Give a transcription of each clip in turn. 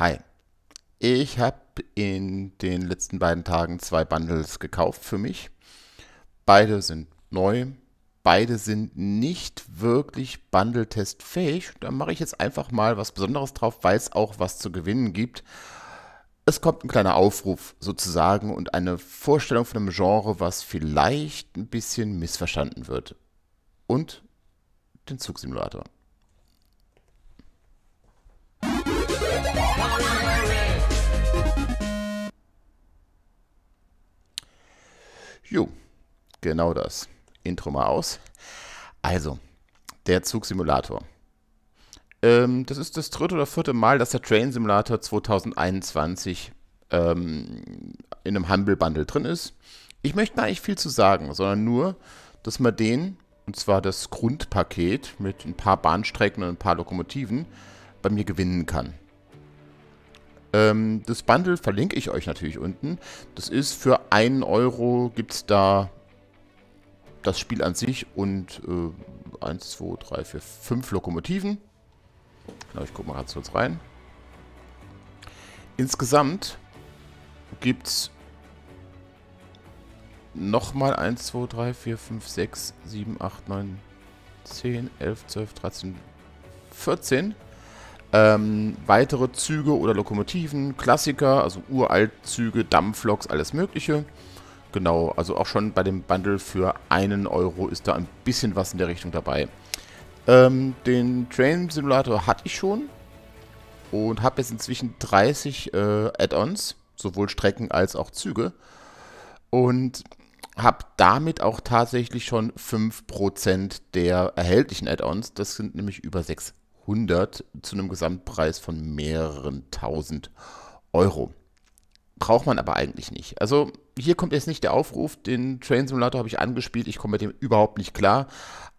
Hi. Ich habe in den letzten beiden Tagen zwei Bundles gekauft für mich. Beide sind neu. Beide sind nicht wirklich Bundle-Test-fähig. Da mache ich jetzt einfach mal was Besonderes drauf, weil es auch was zu gewinnen gibt. Es kommt ein kleiner Aufruf sozusagen und eine Vorstellung von einem Genre, was vielleicht ein bisschen missverstanden wird. Und den Zugsimulator. Jo, genau das. Intro mal aus. Also, der Zugsimulator. Ähm, das ist das dritte oder vierte Mal, dass der Train Simulator 2021 ähm, in einem Humble Bundle drin ist. Ich möchte da nicht viel zu sagen, sondern nur, dass man den, und zwar das Grundpaket mit ein paar Bahnstrecken und ein paar Lokomotiven, bei mir gewinnen kann. Ähm, das Bundle verlinke ich euch natürlich unten. Das ist für einen Euro gibt es da das Spiel an sich und äh, 1, 2, 3, 4, 5 Lokomotiven. Genau, ich gucke mal ganz kurz rein. Insgesamt gibt es nochmal 1, 2, 3, 4, 5, 6, 7, 8, 9, 10, 11, 12, 13, 14 ähm, weitere Züge oder Lokomotiven, Klassiker, also Uraltzüge, Dampfloks, alles mögliche. Genau, also auch schon bei dem Bundle für einen Euro ist da ein bisschen was in der Richtung dabei. Ähm, den Train Simulator hatte ich schon und habe jetzt inzwischen 30 äh, Add-ons, sowohl Strecken als auch Züge. Und habe damit auch tatsächlich schon 5% der erhältlichen Add-ons. Das sind nämlich über 6 100 zu einem Gesamtpreis von mehreren tausend Euro. Braucht man aber eigentlich nicht. Also hier kommt jetzt nicht der Aufruf, den Train Simulator habe ich angespielt, ich komme mit dem überhaupt nicht klar,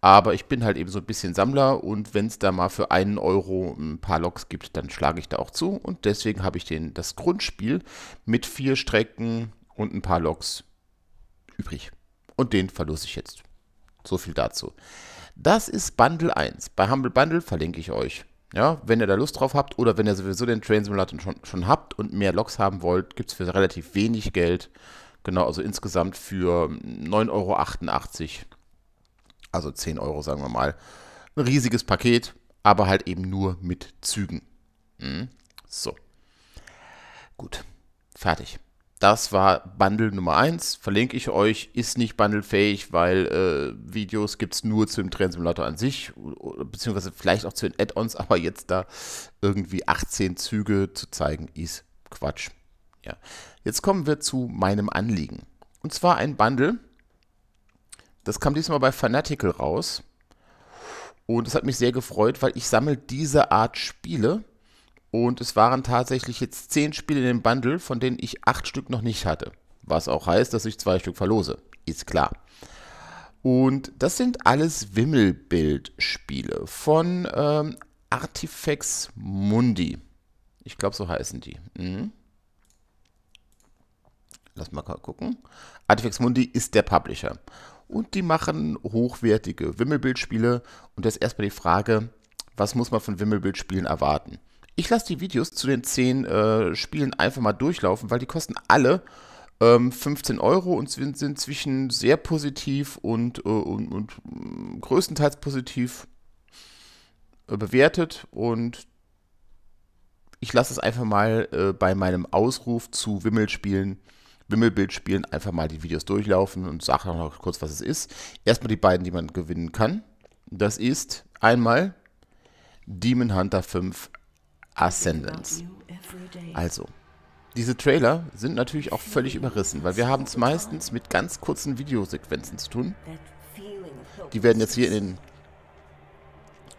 aber ich bin halt eben so ein bisschen Sammler und wenn es da mal für einen Euro ein paar Loks gibt, dann schlage ich da auch zu und deswegen habe ich den, das Grundspiel mit vier Strecken und ein paar Loks übrig. Und den verlose ich jetzt. So viel dazu. Das ist Bundle 1. Bei Humble Bundle verlinke ich euch. Ja, wenn ihr da Lust drauf habt oder wenn ihr sowieso den Train Simulator schon, schon habt und mehr Loks haben wollt, gibt es für relativ wenig Geld. Genau, also insgesamt für 9,88 Euro. Also 10 Euro, sagen wir mal. Ein riesiges Paket, aber halt eben nur mit Zügen. Mhm. So. Gut. Fertig. Das war Bundle Nummer 1. Verlinke ich euch. Ist nicht bundlefähig, weil äh, Videos gibt es nur zum dem Trendsimulator an sich, beziehungsweise vielleicht auch zu den Add-ons, aber jetzt da irgendwie 18 Züge zu zeigen, ist Quatsch. Ja. Jetzt kommen wir zu meinem Anliegen. Und zwar ein Bundle. Das kam diesmal bei Fanatical raus. Und das hat mich sehr gefreut, weil ich sammle diese Art Spiele und es waren tatsächlich jetzt zehn Spiele in dem Bundle, von denen ich acht Stück noch nicht hatte. Was auch heißt, dass ich zwei Stück verlose. Ist klar. Und das sind alles Wimmelbildspiele von ähm, Artifex Mundi. Ich glaube, so heißen die. Mhm. Lass mal gucken. Artifex Mundi ist der Publisher. Und die machen hochwertige Wimmelbildspiele. Und das ist erstmal die Frage, was muss man von Wimmelbildspielen erwarten? Ich lasse die Videos zu den 10 äh, Spielen einfach mal durchlaufen, weil die kosten alle ähm, 15 Euro und sind, sind zwischen sehr positiv und, äh, und, und mm, größtenteils positiv äh, bewertet. Und ich lasse es einfach mal äh, bei meinem Ausruf zu Wimmelspielen Wimmelbildspielen einfach mal die Videos durchlaufen und sage noch kurz, was es ist. Erstmal die beiden, die man gewinnen kann. Das ist einmal Demon Hunter 5 Ascendance. Also, diese Trailer sind natürlich auch völlig überrissen, weil wir haben es meistens mit ganz kurzen Videosequenzen zu tun. Die werden jetzt hier in den,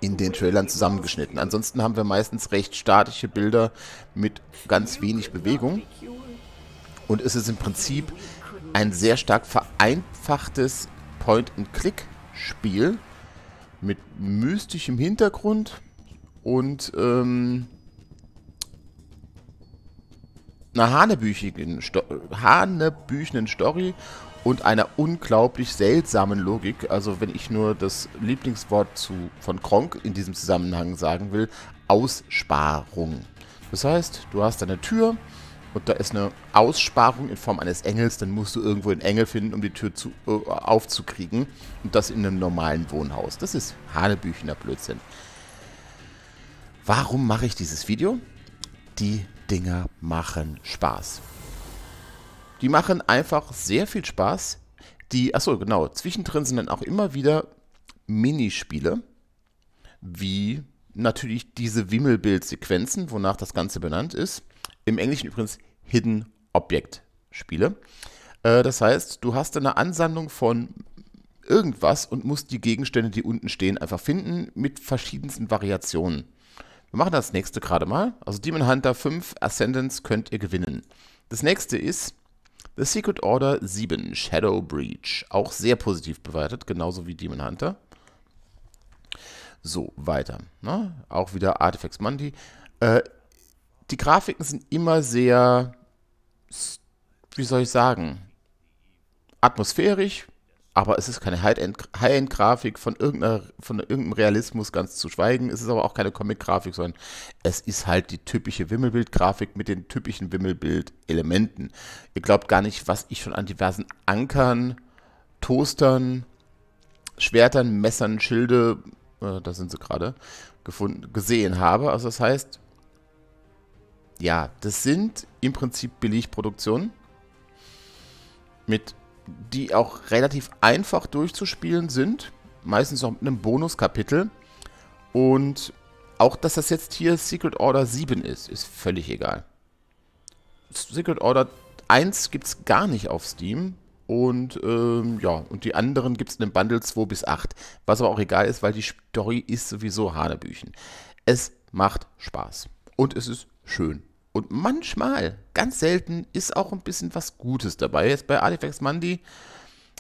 in den Trailern zusammengeschnitten. Ansonsten haben wir meistens recht statische Bilder mit ganz wenig Bewegung. Und es ist im Prinzip ein sehr stark vereinfachtes Point-and-Click-Spiel mit mystischem Hintergrund und ähm, einer hanebüchigen, Sto hanebüchenen Story und einer unglaublich seltsamen Logik. Also wenn ich nur das Lieblingswort zu, von Kronk in diesem Zusammenhang sagen will, Aussparung. Das heißt, du hast eine Tür und da ist eine Aussparung in Form eines Engels, dann musst du irgendwo einen Engel finden, um die Tür zu, äh, aufzukriegen und das in einem normalen Wohnhaus. Das ist hanebüchener Blödsinn. Warum mache ich dieses Video? Die Dinger machen Spaß. Die machen einfach sehr viel Spaß. Die, achso, genau, zwischendrin sind dann auch immer wieder Minispiele, wie natürlich diese Wimmelbild-Sequenzen, wonach das Ganze benannt ist. Im Englischen übrigens Hidden Object Spiele. Äh, das heißt, du hast eine Ansammlung von irgendwas und musst die Gegenstände, die unten stehen, einfach finden mit verschiedensten Variationen. Wir machen das nächste gerade mal. Also Demon Hunter 5 Ascendance könnt ihr gewinnen. Das nächste ist The Secret Order 7 Shadow Breach. Auch sehr positiv bewertet, genauso wie Demon Hunter. So, weiter. Ne? Auch wieder Artifacts Monday. Äh, die Grafiken sind immer sehr, wie soll ich sagen, atmosphärisch, aber es ist keine High-End-Grafik von, von irgendeinem Realismus ganz zu schweigen. Es ist aber auch keine Comic-Grafik, sondern es ist halt die typische Wimmelbild-Grafik mit den typischen Wimmelbild-Elementen. Ihr glaubt gar nicht, was ich schon an diversen Ankern, Toastern, Schwertern, Messern, Schilde, äh, da sind sie gerade, gesehen habe. Also das heißt, ja, das sind im Prinzip Billigproduktionen mit die auch relativ einfach durchzuspielen sind. Meistens auch mit einem Bonuskapitel. Und auch, dass das jetzt hier Secret Order 7 ist, ist völlig egal. Secret Order 1 gibt es gar nicht auf Steam. Und ähm, ja, und die anderen gibt es in einem Bundle 2 bis 8. Was aber auch egal ist, weil die Story ist sowieso Hanebüchen. Es macht Spaß. Und es ist schön. Und manchmal, ganz selten, ist auch ein bisschen was Gutes dabei. Jetzt bei Artifacts Mandy,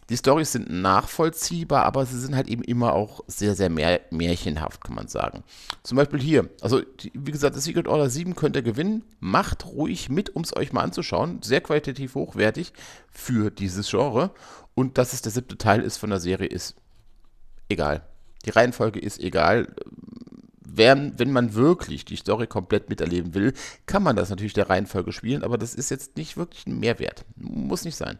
die Storys sind nachvollziehbar, aber sie sind halt eben immer auch sehr, sehr mehr, märchenhaft, kann man sagen. Zum Beispiel hier, also wie gesagt, das Secret Order 7 könnt ihr gewinnen. Macht ruhig mit, um es euch mal anzuschauen. Sehr qualitativ hochwertig für dieses Genre. Und dass es der siebte Teil ist von der Serie, ist egal. Die Reihenfolge ist egal wenn, wenn man wirklich die Story komplett miterleben will, kann man das natürlich der Reihenfolge spielen, aber das ist jetzt nicht wirklich ein Mehrwert. Muss nicht sein.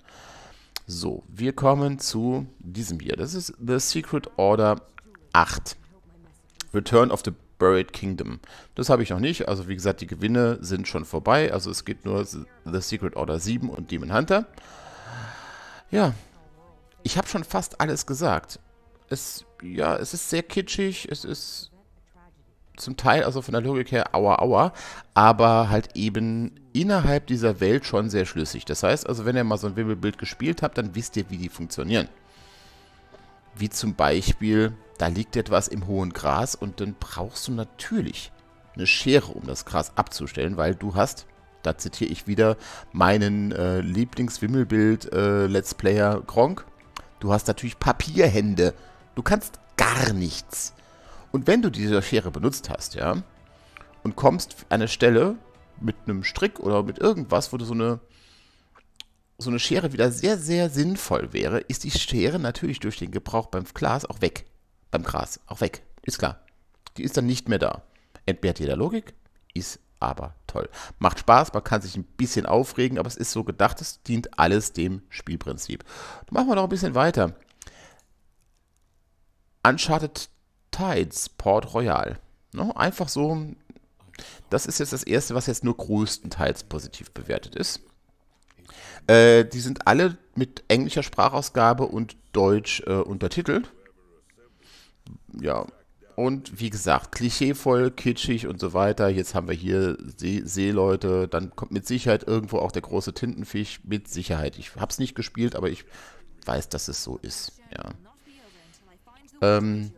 So, wir kommen zu diesem hier. Das ist The Secret Order 8. Return of the Buried Kingdom. Das habe ich noch nicht. Also wie gesagt, die Gewinne sind schon vorbei. Also es gibt nur The Secret Order 7 und Demon Hunter. Ja, ich habe schon fast alles gesagt. Es, ja, es ist sehr kitschig. Es ist zum Teil also von der Logik her aua aua, aber halt eben innerhalb dieser Welt schon sehr schlüssig. Das heißt also, wenn ihr mal so ein Wimmelbild gespielt habt, dann wisst ihr, wie die funktionieren. Wie zum Beispiel, da liegt etwas im hohen Gras und dann brauchst du natürlich eine Schere, um das Gras abzustellen, weil du hast, da zitiere ich wieder meinen äh, Lieblings-Wimmelbild-Let's äh, Player Gronk, du hast natürlich Papierhände. Du kannst gar nichts. Und wenn du diese Schere benutzt hast, ja, und kommst an eine Stelle mit einem Strick oder mit irgendwas, wo du so eine, so eine Schere wieder sehr, sehr sinnvoll wäre, ist die Schere natürlich durch den Gebrauch beim Glas auch weg. Beim Gras auch weg. Ist klar. Die ist dann nicht mehr da. Entbehrt jeder Logik, ist aber toll. Macht Spaß, man kann sich ein bisschen aufregen, aber es ist so gedacht, es dient alles dem Spielprinzip. machen wir noch ein bisschen weiter. Uncharted Tides Port Royal. Ne? Einfach so. Das ist jetzt das erste, was jetzt nur größtenteils positiv bewertet ist. Äh, die sind alle mit englischer Sprachausgabe und Deutsch äh, untertitelt. Ja. Und wie gesagt, klischeevoll, kitschig und so weiter. Jetzt haben wir hier See Seeleute. Dann kommt mit Sicherheit irgendwo auch der große Tintenfisch. Mit Sicherheit. Ich habe es nicht gespielt, aber ich weiß, dass es so ist. Ja. Ähm,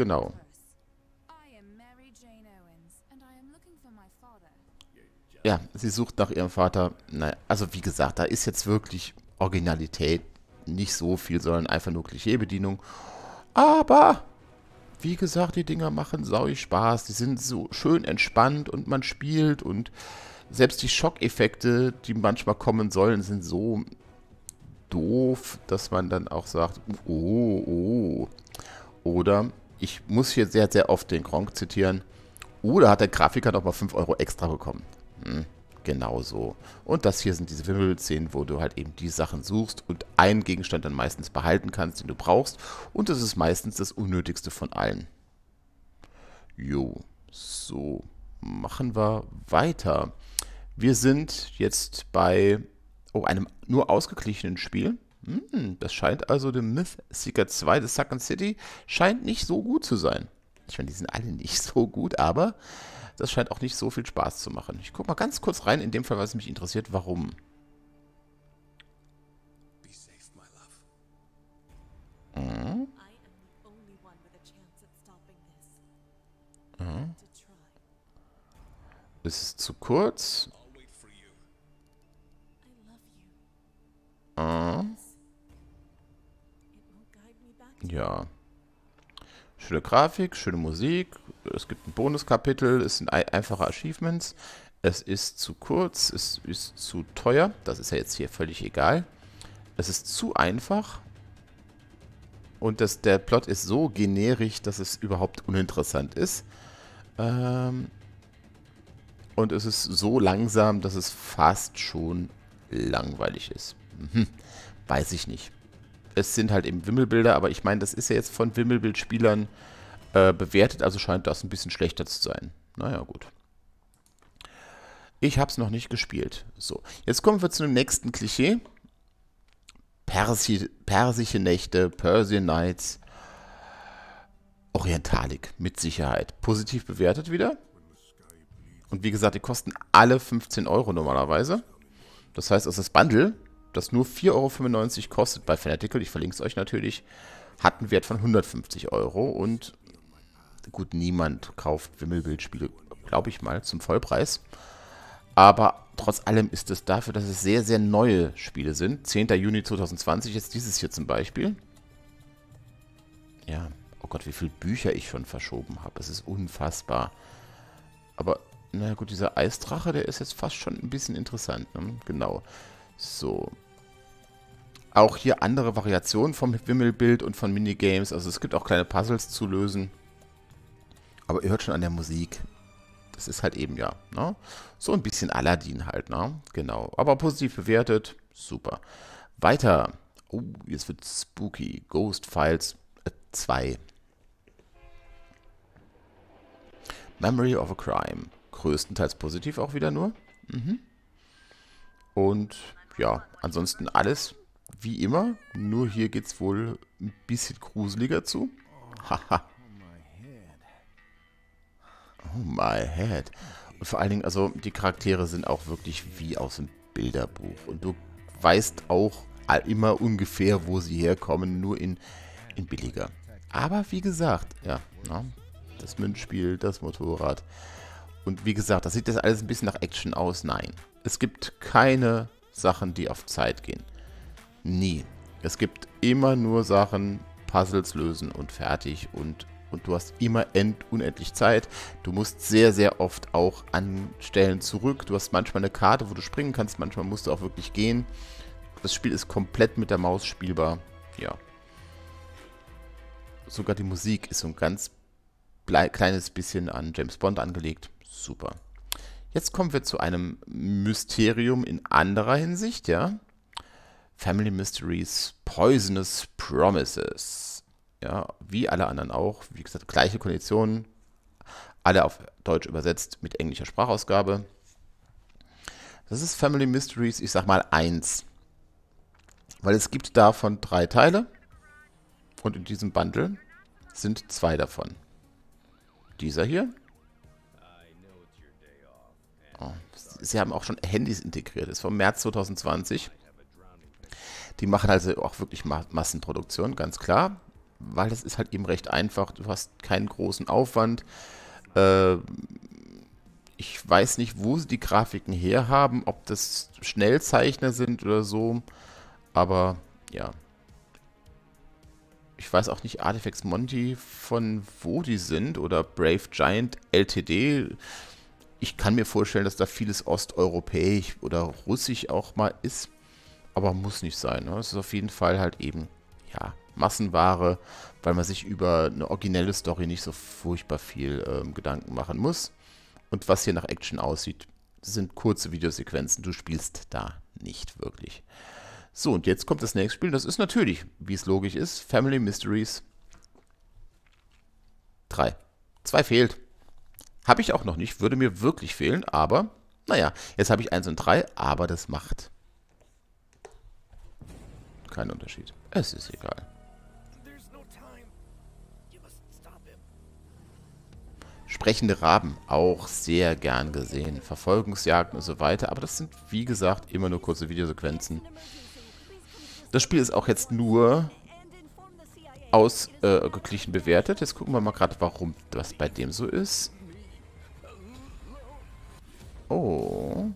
Genau. Ja, sie sucht nach ihrem Vater. Naja, also wie gesagt, da ist jetzt wirklich Originalität nicht so viel, sondern einfach nur Klischeebedienung. Aber, wie gesagt, die Dinger machen sauig Spaß. Die sind so schön entspannt und man spielt und selbst die Schockeffekte, die manchmal kommen sollen, sind so doof, dass man dann auch sagt, oh, oh. Oder ich muss hier sehr, sehr oft den Gronk zitieren. Uh, hat der Grafiker nochmal 5 Euro extra bekommen. Hm, genau so. Und das hier sind diese Wimmelszenen, wo du halt eben die Sachen suchst und einen Gegenstand dann meistens behalten kannst, den du brauchst. Und das ist meistens das Unnötigste von allen. Jo, so machen wir weiter. Wir sind jetzt bei oh, einem nur ausgeglichenen Spiel. Hm, das scheint also der Myth Seeker 2 des Second City scheint nicht so gut zu sein. Ich meine, die sind alle nicht so gut, aber das scheint auch nicht so viel Spaß zu machen. Ich gucke mal ganz kurz rein, in dem Fall, was mich interessiert, warum. Mhm. Mhm. Ist zu kurz? Mhm. Ja. Schöne Grafik, schöne Musik. Es gibt ein Bonuskapitel. Es sind einfache Achievements. Es ist zu kurz. Es ist zu teuer. Das ist ja jetzt hier völlig egal. Es ist zu einfach. Und das, der Plot ist so generisch, dass es überhaupt uninteressant ist. Ähm und es ist so langsam, dass es fast schon langweilig ist. Hm, weiß ich nicht es sind halt eben Wimmelbilder, aber ich meine, das ist ja jetzt von Wimmelbildspielern äh, bewertet, also scheint das ein bisschen schlechter zu sein. Naja, gut. Ich habe es noch nicht gespielt. So, jetzt kommen wir zu dem nächsten Klischee. Persi Persische Nächte, Persian Nights. Orientalik, mit Sicherheit. Positiv bewertet wieder. Und wie gesagt, die kosten alle 15 Euro normalerweise. Das heißt, es ist Bundle das nur 4,95 Euro kostet bei Fanatical, ich verlinke es euch natürlich, hat einen Wert von 150 Euro und gut, niemand kauft Wimmelbildspiele, glaube ich mal, zum Vollpreis. Aber trotz allem ist es dafür, dass es sehr, sehr neue Spiele sind. 10. Juni 2020, jetzt dieses hier zum Beispiel. Ja, oh Gott, wie viele Bücher ich schon verschoben habe. Es ist unfassbar. Aber, na gut, dieser Eisdrache, der ist jetzt fast schon ein bisschen interessant. Ne? Genau. So. Auch hier andere Variationen vom Wimmelbild und von Minigames. Also es gibt auch kleine Puzzles zu lösen. Aber ihr hört schon an der Musik. Das ist halt eben ja, ne? So ein bisschen Aladdin halt, ne? Genau. Aber positiv bewertet. Super. Weiter. Oh, jetzt wird spooky. Ghost Files 2. Äh, Memory of a Crime. Größtenteils positiv auch wieder nur. Mhm. Und ja, ansonsten alles wie immer. Nur hier geht es wohl ein bisschen gruseliger zu. Haha. oh my head. Und oh vor allen Dingen, also die Charaktere sind auch wirklich wie aus dem Bilderbuch. Und du weißt auch immer ungefähr, wo sie herkommen, nur in, in billiger. Aber wie gesagt, ja, na, ne, das Münzspiel, das Motorrad. Und wie gesagt, das sieht das alles ein bisschen nach Action aus. Nein, es gibt keine Sachen, die auf Zeit gehen. Nie. Es gibt immer nur Sachen, Puzzles lösen und fertig und, und du hast immer end unendlich Zeit. Du musst sehr, sehr oft auch an Stellen zurück. Du hast manchmal eine Karte, wo du springen kannst, manchmal musst du auch wirklich gehen. Das Spiel ist komplett mit der Maus spielbar. Ja. Sogar die Musik ist so ein ganz kleines bisschen an James Bond angelegt. Super. Jetzt kommen wir zu einem Mysterium in anderer Hinsicht, ja. Family Mysteries Poisonous Promises. Ja, wie alle anderen auch. Wie gesagt, gleiche Konditionen. Alle auf Deutsch übersetzt mit englischer Sprachausgabe. Das ist Family Mysteries, ich sag mal eins. Weil es gibt davon drei Teile. Und in diesem Bundle sind zwei davon. Dieser hier sie haben auch schon Handys integriert. Das ist vom März 2020. Die machen also auch wirklich Massenproduktion, ganz klar. Weil das ist halt eben recht einfach. Du hast keinen großen Aufwand. Äh, ich weiß nicht, wo sie die Grafiken herhaben, ob das Schnellzeichner sind oder so. Aber ja. Ich weiß auch nicht, Artifacts Monty, von wo die sind oder Brave Giant LTD ich kann mir vorstellen, dass da vieles osteuropäisch oder russisch auch mal ist, aber muss nicht sein. Ne? Es ist auf jeden Fall halt eben, ja, Massenware, weil man sich über eine originelle Story nicht so furchtbar viel ähm, Gedanken machen muss. Und was hier nach Action aussieht, sind kurze Videosequenzen. Du spielst da nicht wirklich. So, und jetzt kommt das nächste Spiel. Das ist natürlich, wie es logisch ist, Family Mysteries 3. Zwei fehlt. Habe ich auch noch nicht, würde mir wirklich fehlen, aber naja, jetzt habe ich 1 und 3, aber das macht keinen Unterschied. Es ist egal. Sprechende Raben, auch sehr gern gesehen. Verfolgungsjagden und so weiter, aber das sind, wie gesagt, immer nur kurze Videosequenzen. Das Spiel ist auch jetzt nur ausgeglichen äh, bewertet. Jetzt gucken wir mal gerade, warum das bei dem so ist. Oh.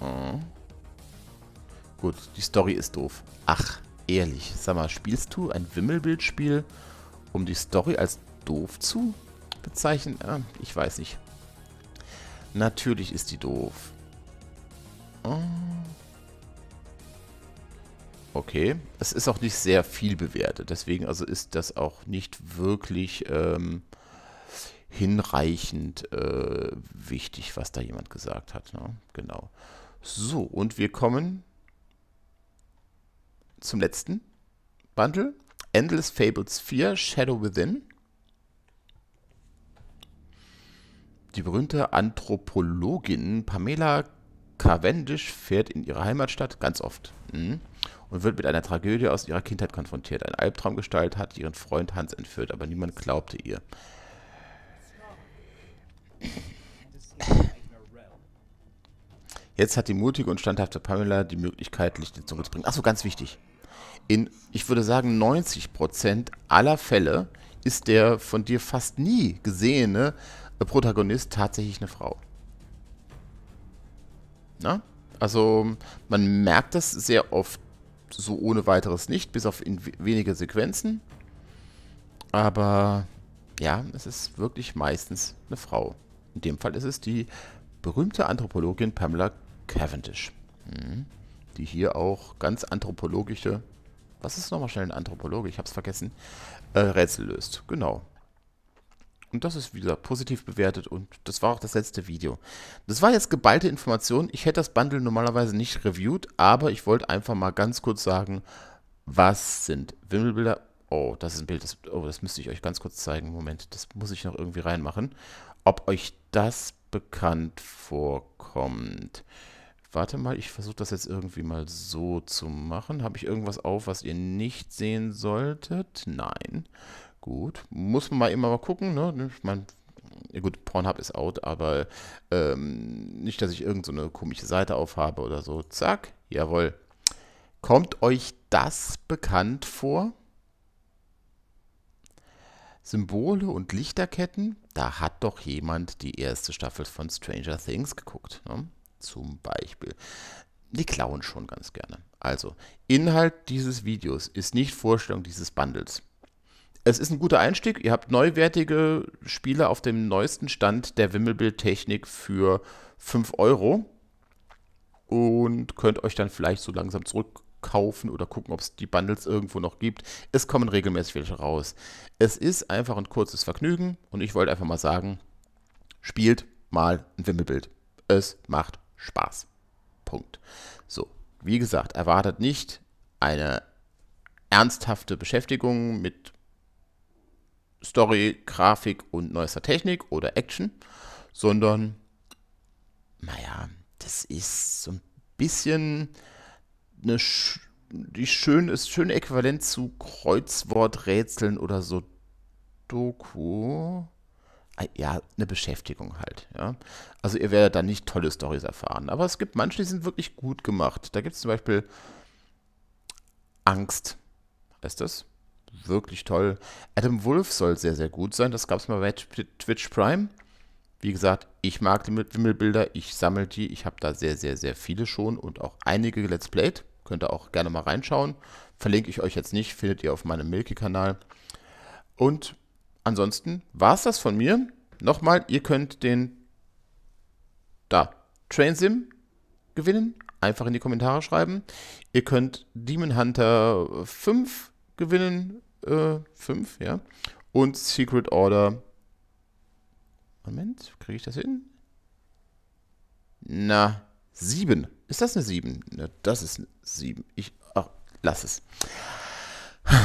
Oh. Gut, die Story ist doof. Ach, ehrlich. Sag mal, spielst du ein Wimmelbildspiel, um die Story als doof zu bezeichnen? Ah, ich weiß nicht. Natürlich ist die doof. Oh. Okay. Es ist auch nicht sehr viel bewertet. Deswegen also ist das auch nicht wirklich ähm, hinreichend äh, wichtig, was da jemand gesagt hat. Ne? Genau. So, und wir kommen zum letzten Bundle. Endless Fables 4, Shadow Within. Die berühmte Anthropologin Pamela Cavendish fährt in ihre Heimatstadt ganz oft. Mhm und wird mit einer Tragödie aus ihrer Kindheit konfrontiert. Ein Albtraumgestalt hat ihren Freund Hans entführt, aber niemand glaubte ihr. Jetzt hat die mutige und standhafte Pamela die Möglichkeit, Licht ins Zunge zu bringen. Achso, ganz wichtig. In, ich würde sagen, 90% aller Fälle ist der von dir fast nie gesehene Protagonist tatsächlich eine Frau. Na? Also man merkt das sehr oft so ohne weiteres nicht, bis auf wenige Sequenzen. Aber ja, es ist wirklich meistens eine Frau. In dem Fall ist es die berühmte Anthropologin Pamela Cavendish, mhm. die hier auch ganz anthropologische, was ist nochmal schnell ein Anthropologe, ich hab's vergessen, äh, Rätsel löst. Genau, und das ist wieder positiv bewertet und das war auch das letzte Video. Das war jetzt geballte Information. Ich hätte das Bundle normalerweise nicht reviewt, aber ich wollte einfach mal ganz kurz sagen, was sind Wimmelbilder? Oh, das ist ein Bild, das, oh, das müsste ich euch ganz kurz zeigen. Moment, das muss ich noch irgendwie reinmachen. Ob euch das bekannt vorkommt. Warte mal, ich versuche das jetzt irgendwie mal so zu machen. Habe ich irgendwas auf, was ihr nicht sehen solltet? Nein. Gut, muss man mal immer mal gucken. Ne? Ich meine, ja gut, Pornhub ist out, aber ähm, nicht, dass ich irgendeine so komische Seite aufhabe oder so. Zack, jawohl. Kommt euch das bekannt vor? Symbole und Lichterketten? Da hat doch jemand die erste Staffel von Stranger Things geguckt. Ne? Zum Beispiel. Die klauen schon ganz gerne. Also, Inhalt dieses Videos ist nicht Vorstellung dieses Bundles es ist ein guter Einstieg. Ihr habt neuwertige Spiele auf dem neuesten Stand der Wimmelbild-Technik für 5 Euro und könnt euch dann vielleicht so langsam zurückkaufen oder gucken, ob es die Bundles irgendwo noch gibt. Es kommen regelmäßig welche raus. Es ist einfach ein kurzes Vergnügen und ich wollte einfach mal sagen, spielt mal ein Wimmelbild. Es macht Spaß. Punkt. So, wie gesagt, erwartet nicht eine ernsthafte Beschäftigung mit Story, Grafik und neuester Technik oder Action, sondern, naja, das ist so ein bisschen eine sch die schön, ist schön Äquivalent zu Kreuzworträtseln oder so Doku. Ah, ja, eine Beschäftigung halt. Ja. Also ihr werdet da nicht tolle Stories erfahren. Aber es gibt manche, die sind wirklich gut gemacht. Da gibt es zum Beispiel Angst. Heißt das? wirklich toll. Adam Wolf soll sehr, sehr gut sein. Das gab es mal bei Twitch Prime. Wie gesagt, ich mag die Wimmelbilder, ich sammle die. Ich habe da sehr, sehr, sehr viele schon und auch einige Let's Played. Könnt ihr auch gerne mal reinschauen. Verlinke ich euch jetzt nicht, findet ihr auf meinem Milky-Kanal. Und ansonsten war es das von mir. Nochmal, ihr könnt den da Train Sim gewinnen. Einfach in die Kommentare schreiben. Ihr könnt Demon Hunter 5 gewinnen äh, fünf, ja. Und Secret Order. Moment, kriege ich das hin? Na, sieben. Ist das eine sieben? Na, das ist eine sieben. Ich, ach, lass es.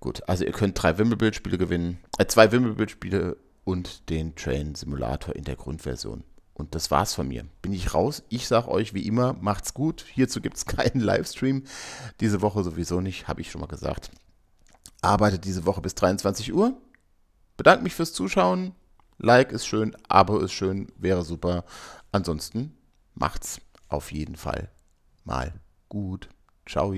Gut, also ihr könnt drei Wimbledon-Spiele gewinnen, äh, zwei Wimbledon-Spiele und den Train Simulator in der Grundversion. Und das war's von mir. Bin ich raus. Ich sag euch wie immer, macht's gut. Hierzu gibt's keinen Livestream. Diese Woche sowieso nicht, habe ich schon mal gesagt arbeite diese Woche bis 23 Uhr. Bedanke mich fürs Zuschauen. Like ist schön, Abo ist schön, wäre super. Ansonsten macht's auf jeden Fall mal gut. Ciao.